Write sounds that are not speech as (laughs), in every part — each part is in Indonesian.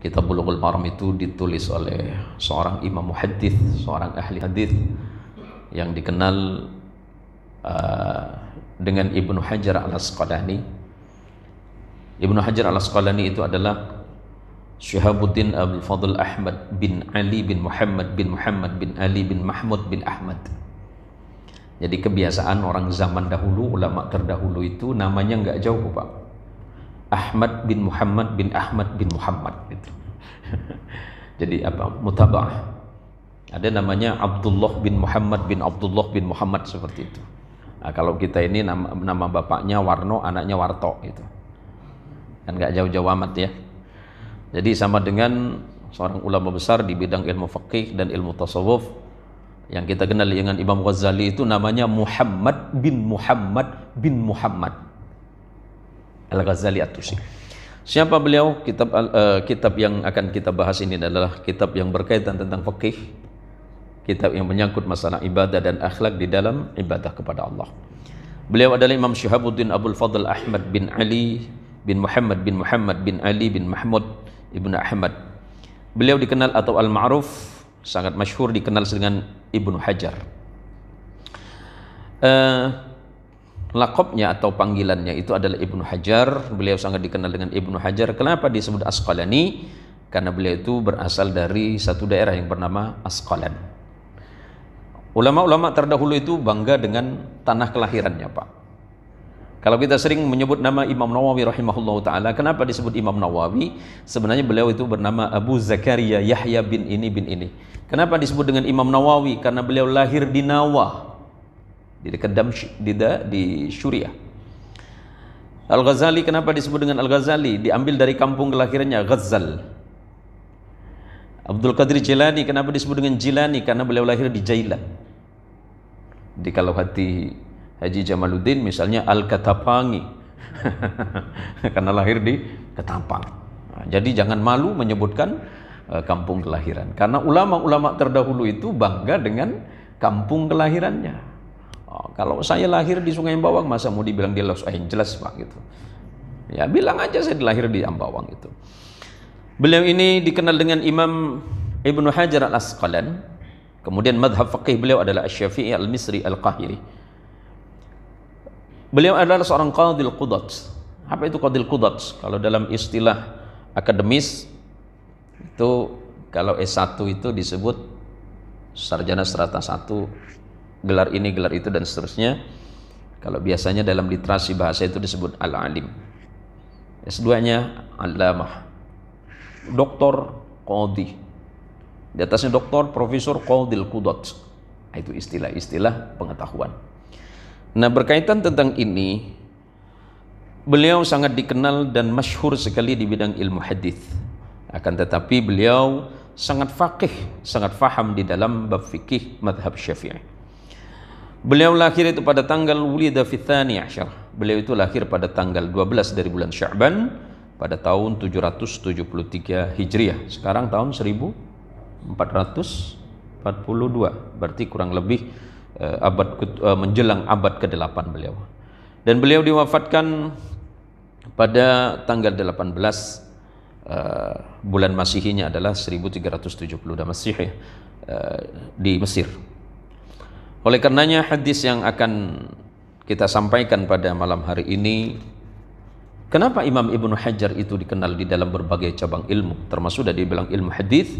Kitab Bulughul Maram itu ditulis oleh seorang imam muhaddis, seorang ahli hadis yang dikenal uh, dengan Ibnu Hajar Al-Asqalani. Ibnu Hajar Al-Asqalani itu adalah Syihabuddin Abdul Fadl Ahmad bin Ali bin Muhammad bin Muhammad bin Ali bin Mahmud bin Ahmad. Jadi kebiasaan orang zaman dahulu, ulama terdahulu itu namanya nggak jauh, Pak. Ahmad bin Muhammad bin Ahmad bin Muhammad gitu. (laughs) Jadi apa? Mutabah. Ada namanya Abdullah bin Muhammad bin Abdullah bin Muhammad seperti itu. Nah, kalau kita ini nama, nama bapaknya Warno, anaknya Warto gitu. Kan gak jauh-jauh amat ya. Jadi sama dengan seorang ulama besar di bidang ilmu fikih dan ilmu tasawuf yang kita kenal dengan Imam Ghazali itu namanya Muhammad bin Muhammad bin Muhammad Al-Ghazali At-Tusi. Siapa beliau? Kitab uh, kitab yang akan kita bahas ini adalah kitab yang berkaitan tentang fikih, kitab yang menyangkut masalah ibadah dan akhlak di dalam ibadah kepada Allah. Beliau adalah Imam Syihabuddin Abdul Fadl Ahmad bin Ali bin Muhammad bin Muhammad bin Ali bin Mahmud Ibnu Ahmad. Beliau dikenal atau al-ma'ruf sangat masyhur dikenal dengan Ibnu Hajar. Uh, lakopnya atau panggilannya itu adalah Ibnu Hajar. Beliau sangat dikenal dengan Ibnu Hajar. Kenapa disebut Asqalani? Karena beliau itu berasal dari satu daerah yang bernama Asqalan. Ulama-ulama terdahulu itu bangga dengan tanah kelahirannya, Pak. Kalau kita sering menyebut nama Imam Nawawi rahimahullah taala, kenapa disebut Imam Nawawi? Sebenarnya beliau itu bernama Abu Zakaria Yahya bin ini bin ini. Kenapa disebut dengan Imam Nawawi? Karena beliau lahir di Nawah, di dekat Damsy di da, di Suriah. Al-Ghazali kenapa disebut dengan Al-Ghazali? Diambil dari kampung kelahirannya Ghazal. Abdul Qadir Jilani kenapa disebut dengan Jilani? Karena beliau lahir di Jailan. Di kalau hati Haji Jamaluddin misalnya Al-Katapangi. (laughs) Karena lahir di Ketapang. Nah, jadi jangan malu menyebutkan uh, kampung kelahiran. Karena ulama-ulama terdahulu itu bangga dengan kampung kelahirannya. Oh, kalau saya lahir di Sungai Bawang, masa mau dibilang di Los Angeles pak gitu? Ya bilang aja saya lahir di Ambawang itu. Beliau ini dikenal dengan Imam Ibn Hajar al Asqalan. Kemudian madhab faqih beliau adalah Asy-Syafi'i al-Misri al-Qahiri. Beliau adalah seorang khalil qudat. Apa itu khalil qudat? Kalau dalam istilah akademis itu kalau S1 itu disebut sarjana strata 1 gelar ini gelar itu dan seterusnya kalau biasanya dalam literasi bahasa itu disebut al-alim S2-nya alamah doktor qadi di atasnya doktor profesor qadil Qudot. Nah, itu istilah-istilah pengetahuan nah berkaitan tentang ini beliau sangat dikenal dan masyhur sekali di bidang ilmu hadis akan tetapi beliau sangat faqih, sangat faham di dalam bab fikih madhab syafi'i. Beliau lahir itu pada tanggal wulida fi asyar. Beliau itu lahir pada tanggal 12 dari bulan Sya'ban pada tahun 773 Hijriah. Sekarang tahun 1442. Berarti kurang lebih uh, abad uh, menjelang abad ke-8 beliau. Dan beliau diwafatkan pada tanggal 18 uh, eh, bulan Masihinya adalah 1370 Masehi uh, di Mesir. Oleh karenanya hadis yang akan kita sampaikan pada malam hari ini Kenapa Imam Ibnu Hajar itu dikenal di dalam berbagai cabang ilmu termasuk dari bilang ilmu hadis?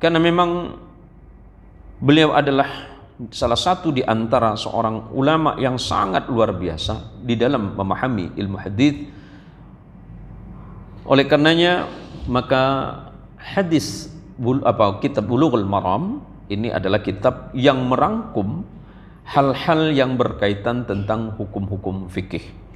Karena memang beliau adalah salah satu di antara seorang ulama yang sangat luar biasa di dalam memahami ilmu hadis. Oleh karenanya maka hadis apa kitab Bulughul Maram ini adalah kitab yang merangkum hal-hal yang berkaitan tentang hukum-hukum fikih.